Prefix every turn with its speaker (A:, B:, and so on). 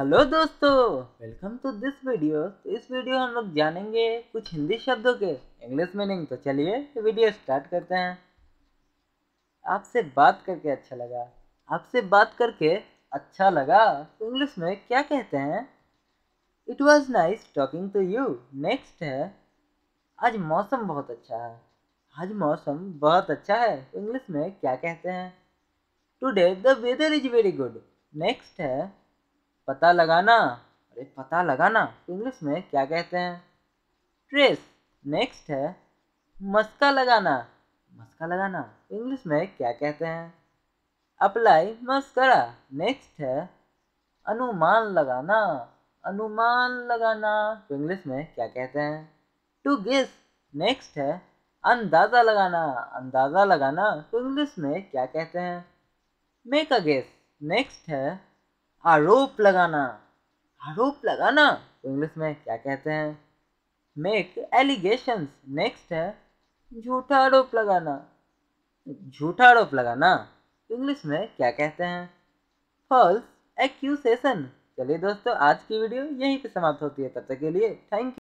A: hello दोस्तों welcome to this video इस video हम लोग जानेंगे कुछ हिंदी शब्दों के इंग्लिश मीनिंग तो चलिए वीडियो स्टार्ट करते हैं आपसे बात करके अच्छा लगा आपसे बात करके अच्छा लगा तो इंग्लिश में क्या कहते हैं it was nice talking to you next है आज मौसम बहुत अच्छा है आज मौसम बहुत अच्छा है इंग्लिश में क्या कहते हैं today the weather is very good next है पता लगाना अरे पता लगाना इंग्लिश में क्या कहते हैं ट्रेस नेक्स्ट है मस्का लगाना मस्का लगाना इंग्लिश में क्या कहते हैं अप्लाई मस्करा नेक्स्ट है अनुमान लगाना अनुमान लगाना तो इंग्लिश में क्या कहते हैं टू गेस नेक्स्ट है अंदाज़ा लगाना अंदाज़ा लगाना तो इंग्लिश में क्या कहते हैं मेक अ गेस नेक्स्ट है आरोप लगाना आरोप लगाना तो इंग्लिश में क्या कहते हैं मेक एलिगेशन नेक्स्ट है झूठा आरोप लगाना झूठा आरोप लगाना तो इंग्लिश में क्या कहते हैं फॉल्स एक्यूसेशन चलिए दोस्तों आज की वीडियो यहीं पे समाप्त होती है तब तक के लिए थैंक यू